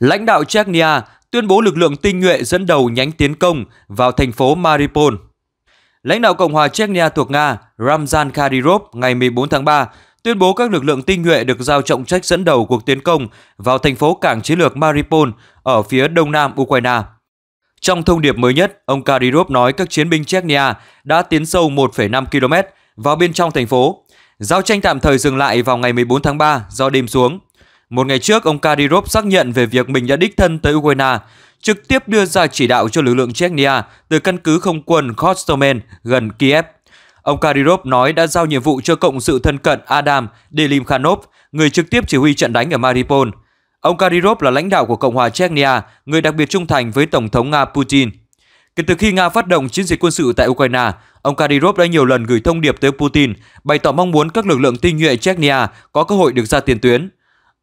lãnh đạo Chechnya tuyên bố lực lượng tinh nhuệ dẫn đầu nhánh tiến công vào thành phố Mariupol. Lãnh đạo Cộng hòa Chechnya thuộc Nga Ramzan Kadyrov ngày 14 tháng 3 tuyên bố các lực lượng tinh nhuệ được giao trọng trách dẫn đầu cuộc tiến công vào thành phố cảng chiến lược Mariupol ở phía đông nam Ukraine. Trong thông điệp mới nhất, ông Kadyrov nói các chiến binh Chechnya đã tiến sâu 1,5 km vào bên trong thành phố. Giao tranh tạm thời dừng lại vào ngày 14 tháng 3 do đêm xuống. Một ngày trước, ông Kadyrov xác nhận về việc mình đã đích thân tới Ukraine, trực tiếp đưa ra chỉ đạo cho lực lượng Chechnya từ căn cứ không quân Khostomen gần Kiev. Ông Kadyrov nói đã giao nhiệm vụ cho cộng sự thân cận Adam Delimkhanov, người trực tiếp chỉ huy trận đánh ở Mariupol. Ông Kadyrov là lãnh đạo của Cộng hòa Chechnya, người đặc biệt trung thành với Tổng thống Nga Putin. Kể từ khi Nga phát động chiến dịch quân sự tại Ukraine, ông Kadyrov đã nhiều lần gửi thông điệp tới Putin, bày tỏ mong muốn các lực lượng tinh nhuệ Chechnya có cơ hội được ra tiền tuyến.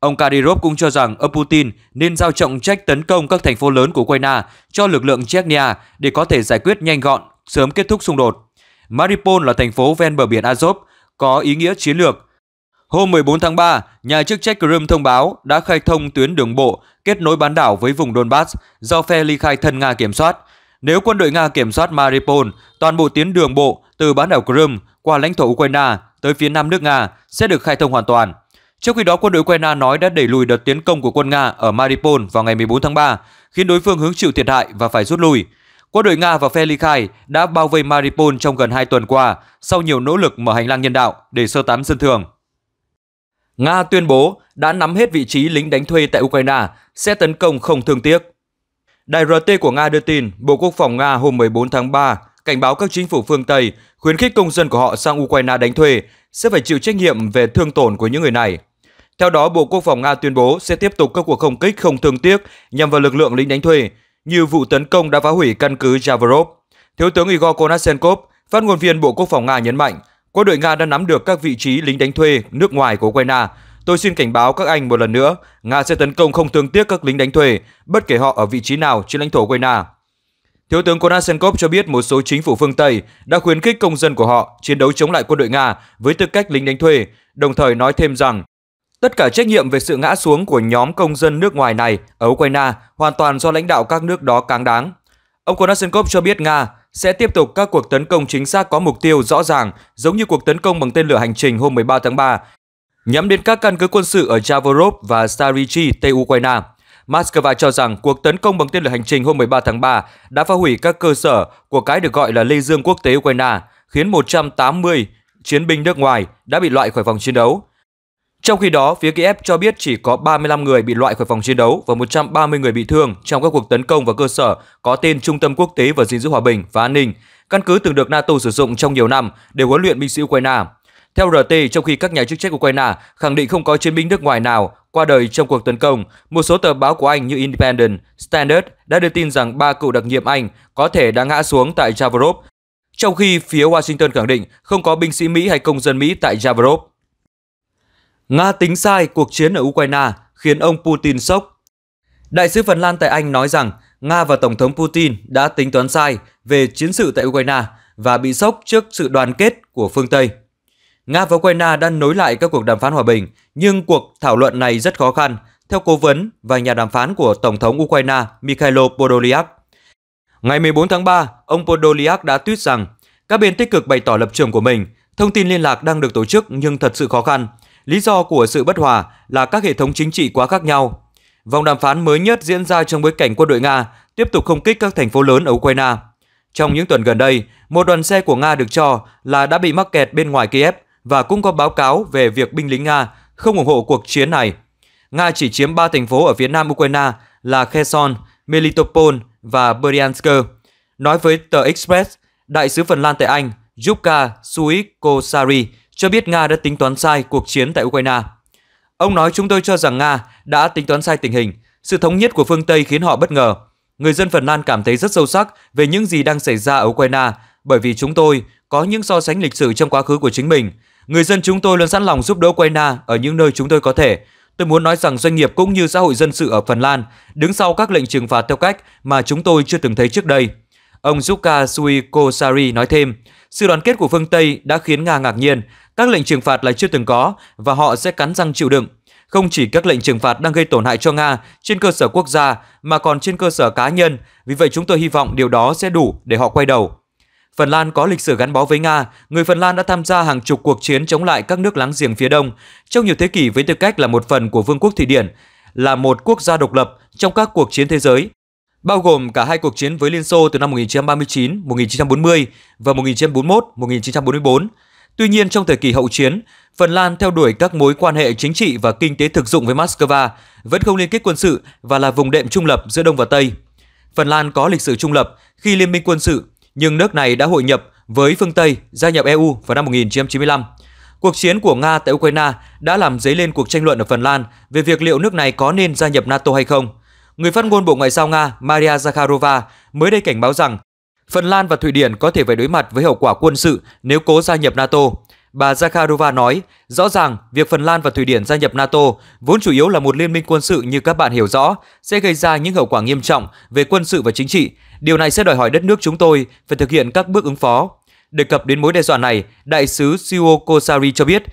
Ông Kadyrov cũng cho rằng ông Putin nên giao trọng trách tấn công các thành phố lớn của Ukraine cho lực lượng Chechnya để có thể giải quyết nhanh gọn, sớm kết thúc xung đột. Mariupol là thành phố ven bờ biển Azov, có ý nghĩa chiến lược. Hôm 14 tháng 3, nhà chức trách Crimea thông báo đã khai thông tuyến đường bộ kết nối bán đảo với vùng Donbass do phe ly khai thân Nga kiểm soát. Nếu quân đội Nga kiểm soát Mariupol, toàn bộ tuyến đường bộ từ bán đảo Crimea qua lãnh thổ Ukraine tới phía nam nước Nga sẽ được khai thông hoàn toàn. Trước khi đó, quân đội Ukraine nói đã đẩy lùi đợt tiến công của quân Nga ở Mariupol vào ngày 14 tháng 3, khiến đối phương hứng chịu thiệt hại và phải rút lui. Quân đội Nga và phe ly khai đã bao vây Mariupol trong gần 2 tuần qua sau nhiều nỗ lực mở hành lang nhân đạo để sơ tán dân thường. Nga tuyên bố đã nắm hết vị trí lính đánh thuê tại Ukraine, sẽ tấn công không thương tiếc. Đài RT của Nga đưa tin, Bộ Quốc phòng Nga hôm 14 tháng 3 cảnh báo các chính phủ phương Tây khuyến khích công dân của họ sang Ukraine đánh thuê sẽ phải chịu trách nhiệm về thương tổn của những người này. Theo đó, Bộ Quốc phòng Nga tuyên bố sẽ tiếp tục các cuộc không kích không thương tiếc nhằm vào lực lượng lính đánh thuê, như vụ tấn công đã phá hủy căn cứ Javorov. Thiếu tướng Igor Konashenkov, phát ngôn viên Bộ Quốc phòng Nga nhấn mạnh, quân đội Nga đã nắm được các vị trí lính đánh thuê nước ngoài của Ukraine. Tôi xin cảnh báo các anh một lần nữa, Nga sẽ tấn công không thương tiếc các lính đánh thuê, bất kể họ ở vị trí nào trên lãnh thổ Ukraine. Thiếu tướng Konashenkov cho biết một số chính phủ phương Tây đã khuyến khích công dân của họ chiến đấu chống lại quân đội Nga với tư cách lính đánh thuê, đồng thời nói thêm rằng Tất cả trách nhiệm về sự ngã xuống của nhóm công dân nước ngoài này ở Ukraine hoàn toàn do lãnh đạo các nước đó cáng đáng. Ông Konashenkov cho biết Nga sẽ tiếp tục các cuộc tấn công chính xác có mục tiêu rõ ràng, giống như cuộc tấn công bằng tên lửa hành trình hôm 13 tháng 3, nhắm đến các căn cứ quân sự ở Chavorov và Starichi, Tây Ukraine. Moscow cho rằng cuộc tấn công bằng tên lửa hành trình hôm 13 tháng 3 đã phá hủy các cơ sở của cái được gọi là Lê Dương quốc tế Ukraine, khiến 180 chiến binh nước ngoài đã bị loại khỏi vòng chiến đấu. Trong khi đó, phía Kiev cho biết chỉ có 35 người bị loại khỏi phòng chiến đấu và 130 người bị thương trong các cuộc tấn công vào cơ sở có tên Trung tâm Quốc tế và gìn giữ hòa bình và an ninh, căn cứ từng được NATO sử dụng trong nhiều năm để huấn luyện binh sĩ Ukraine. Theo RT, trong khi các nhà chức trách Ukraine khẳng định không có chiến binh nước ngoài nào qua đời trong cuộc tấn công, một số tờ báo của Anh như Independent, Standard đã đưa tin rằng ba cựu đặc nhiệm Anh có thể đã ngã xuống tại Javorov, trong khi phía Washington khẳng định không có binh sĩ Mỹ hay công dân Mỹ tại Javorov. Nga tính sai cuộc chiến ở Ukraine khiến ông Putin sốc. Đại sứ Phần Lan tại Anh nói rằng Nga và Tổng thống Putin đã tính toán sai về chiến sự tại Ukraine và bị sốc trước sự đoàn kết của phương Tây. Nga và Ukraine đang nối lại các cuộc đàm phán hòa bình, nhưng cuộc thảo luận này rất khó khăn, theo cố vấn và nhà đàm phán của Tổng thống Ukraine Mikhailo Podolyak. Ngày 14 tháng 3, ông Podolyak đã tuyết rằng các bên tích cực bày tỏ lập trường của mình, thông tin liên lạc đang được tổ chức nhưng thật sự khó khăn, Lý do của sự bất hòa là các hệ thống chính trị quá khác nhau. Vòng đàm phán mới nhất diễn ra trong bối cảnh quân đội Nga tiếp tục không kích các thành phố lớn ở Ukraine. Trong những tuần gần đây, một đoàn xe của Nga được cho là đã bị mắc kẹt bên ngoài Kiev và cũng có báo cáo về việc binh lính Nga không ủng hộ cuộc chiến này. Nga chỉ chiếm 3 thành phố ở phía nam Ukraine là Kherson, Melitopol và Bryansk. Nói với tờ Express, đại sứ Phần Lan tại Anh Yuka Suikosari cho biết Nga đã tính toán sai cuộc chiến tại Ukraine. Ông nói chúng tôi cho rằng Nga đã tính toán sai tình hình, sự thống nhất của phương Tây khiến họ bất ngờ. Người dân Phần Lan cảm thấy rất sâu sắc về những gì đang xảy ra ở Ukraine bởi vì chúng tôi có những so sánh lịch sử trong quá khứ của chính mình. Người dân chúng tôi luôn sẵn lòng giúp đỡ Ukraine ở những nơi chúng tôi có thể. Tôi muốn nói rằng doanh nghiệp cũng như xã hội dân sự ở Phần Lan đứng sau các lệnh trừng phạt theo cách mà chúng tôi chưa từng thấy trước đây. Ông Zuka Suikosari nói thêm, sự đoàn kết của phương Tây đã khiến Nga ngạc nhiên các lệnh trừng phạt là chưa từng có và họ sẽ cắn răng chịu đựng. Không chỉ các lệnh trừng phạt đang gây tổn hại cho Nga trên cơ sở quốc gia mà còn trên cơ sở cá nhân, vì vậy chúng tôi hy vọng điều đó sẽ đủ để họ quay đầu. Phần Lan có lịch sử gắn bó với Nga, người Phần Lan đã tham gia hàng chục cuộc chiến chống lại các nước láng giềng phía Đông trong nhiều thế kỷ với tư cách là một phần của Vương quốc Thụy Điển, là một quốc gia độc lập trong các cuộc chiến thế giới, bao gồm cả hai cuộc chiến với Liên Xô từ năm 1939-1940 và 1941-1944. Tuy nhiên, trong thời kỳ hậu chiến, Phần Lan theo đuổi các mối quan hệ chính trị và kinh tế thực dụng với Moscow, vẫn không liên kết quân sự và là vùng đệm trung lập giữa Đông và Tây. Phần Lan có lịch sử trung lập khi liên minh quân sự, nhưng nước này đã hội nhập với phương Tây, gia nhập EU vào năm 1995. Cuộc chiến của Nga tại Ukraine đã làm dấy lên cuộc tranh luận ở Phần Lan về việc liệu nước này có nên gia nhập NATO hay không. Người phát ngôn Bộ Ngoại giao Nga Maria Zakharova mới đây cảnh báo rằng Phần Lan và Thụy Điển có thể phải đối mặt với hậu quả quân sự nếu cố gia nhập NATO. Bà Zakharova nói, rõ ràng việc Phần Lan và Thụy Điển gia nhập NATO vốn chủ yếu là một liên minh quân sự như các bạn hiểu rõ sẽ gây ra những hậu quả nghiêm trọng về quân sự và chính trị. Điều này sẽ đòi hỏi đất nước chúng tôi phải thực hiện các bước ứng phó. Đề cập đến mối đe dọa này, đại sứ Sio Kosari cho biết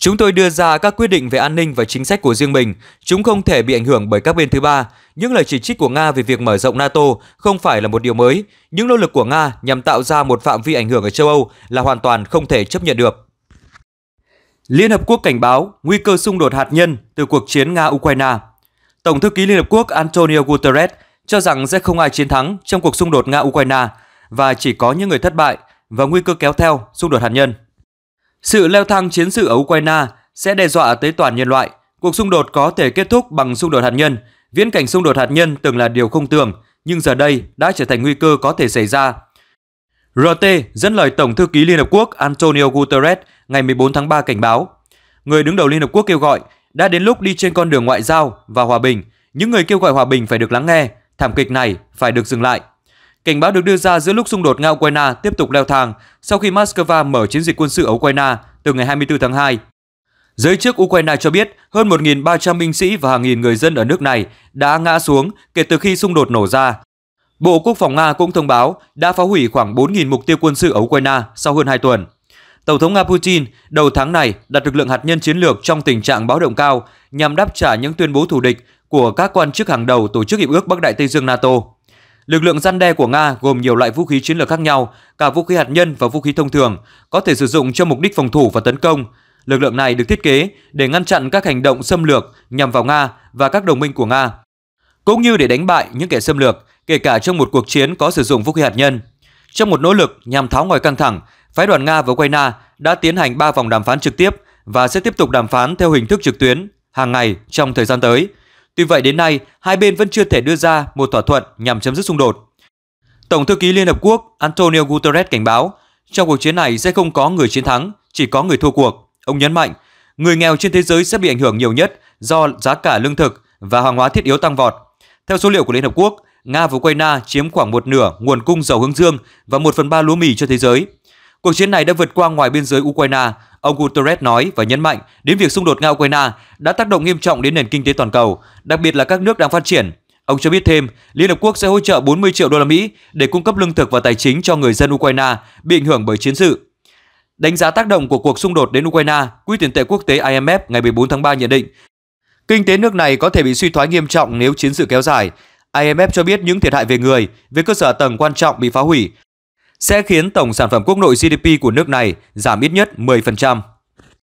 Chúng tôi đưa ra các quyết định về an ninh và chính sách của riêng mình, chúng không thể bị ảnh hưởng bởi các bên thứ ba. Những lời chỉ trích của Nga về việc mở rộng NATO không phải là một điều mới. Những nỗ lực của Nga nhằm tạo ra một phạm vi ảnh hưởng ở châu Âu là hoàn toàn không thể chấp nhận được. Liên Hợp Quốc cảnh báo nguy cơ xung đột hạt nhân từ cuộc chiến Nga-Ukraine. Tổng thư ký Liên Hợp Quốc Antonio Guterres cho rằng sẽ không ai chiến thắng trong cuộc xung đột Nga-Ukraine và chỉ có những người thất bại và nguy cơ kéo theo xung đột hạt nhân. Sự leo thang chiến sự ở Ukraine sẽ đe dọa tới toàn nhân loại. Cuộc xung đột có thể kết thúc bằng xung đột hạt nhân. Viễn cảnh xung đột hạt nhân từng là điều không tưởng, nhưng giờ đây đã trở thành nguy cơ có thể xảy ra. RT dẫn lời Tổng thư ký Liên Hợp Quốc Antonio Guterres ngày 14 tháng 3 cảnh báo. Người đứng đầu Liên Hợp Quốc kêu gọi đã đến lúc đi trên con đường ngoại giao và hòa bình. Những người kêu gọi hòa bình phải được lắng nghe, thảm kịch này phải được dừng lại. Cảnh báo được đưa ra giữa lúc xung đột Nga-Ukraine tiếp tục leo thang sau khi Moscow mở chiến dịch quân sự ở Ukraine từ ngày 24 tháng 2. Giới chức Ukraine cho biết hơn 1.300 binh sĩ và hàng nghìn người dân ở nước này đã ngã xuống kể từ khi xung đột nổ ra. Bộ Quốc phòng Nga cũng thông báo đã phá hủy khoảng 4.000 mục tiêu quân sự ở Ukraine sau hơn 2 tuần. Tổng thống Nga Putin đầu tháng này đặt lực lượng hạt nhân chiến lược trong tình trạng báo động cao nhằm đáp trả những tuyên bố thù địch của các quan chức hàng đầu Tổ chức Hiệp ước Bắc Đại Tây Dương NATO. Lực lượng gian đe của Nga gồm nhiều loại vũ khí chiến lược khác nhau, cả vũ khí hạt nhân và vũ khí thông thường, có thể sử dụng cho mục đích phòng thủ và tấn công. Lực lượng này được thiết kế để ngăn chặn các hành động xâm lược nhằm vào Nga và các đồng minh của Nga, cũng như để đánh bại những kẻ xâm lược, kể cả trong một cuộc chiến có sử dụng vũ khí hạt nhân. Trong một nỗ lực nhằm tháo ngòi căng thẳng, phái đoàn Nga và Ukraine đã tiến hành 3 vòng đàm phán trực tiếp và sẽ tiếp tục đàm phán theo hình thức trực tuyến hàng ngày trong thời gian tới. Tuy vậy đến nay, hai bên vẫn chưa thể đưa ra một thỏa thuận nhằm chấm dứt xung đột. Tổng thư ký Liên Hợp Quốc Antonio Guterres cảnh báo, trong cuộc chiến này sẽ không có người chiến thắng, chỉ có người thua cuộc. Ông nhấn mạnh, người nghèo trên thế giới sẽ bị ảnh hưởng nhiều nhất do giá cả lương thực và hàng hóa thiết yếu tăng vọt. Theo số liệu của Liên Hợp Quốc, Nga và Ukraine chiếm khoảng một nửa nguồn cung dầu hướng dương và một phần ba lúa mì cho thế giới. Cuộc chiến này đã vượt qua ngoài biên giới Ukraine, ông Guterres nói và nhấn mạnh đến việc xung đột Nga-Ukraine đã tác động nghiêm trọng đến nền kinh tế toàn cầu, đặc biệt là các nước đang phát triển. Ông cho biết thêm, Liên Hợp Quốc sẽ hỗ trợ 40 triệu đô la Mỹ để cung cấp lương thực và tài chính cho người dân Ukraine bị ảnh hưởng bởi chiến sự. Đánh giá tác động của cuộc xung đột đến Ukraine, Quỹ tiền tệ quốc tế IMF ngày 14 tháng 3 nhận định, kinh tế nước này có thể bị suy thoái nghiêm trọng nếu chiến sự kéo dài. IMF cho biết những thiệt hại về người, về cơ sở tầng quan trọng bị phá hủy sẽ khiến tổng sản phẩm quốc nội GDP của nước này giảm ít nhất 10%.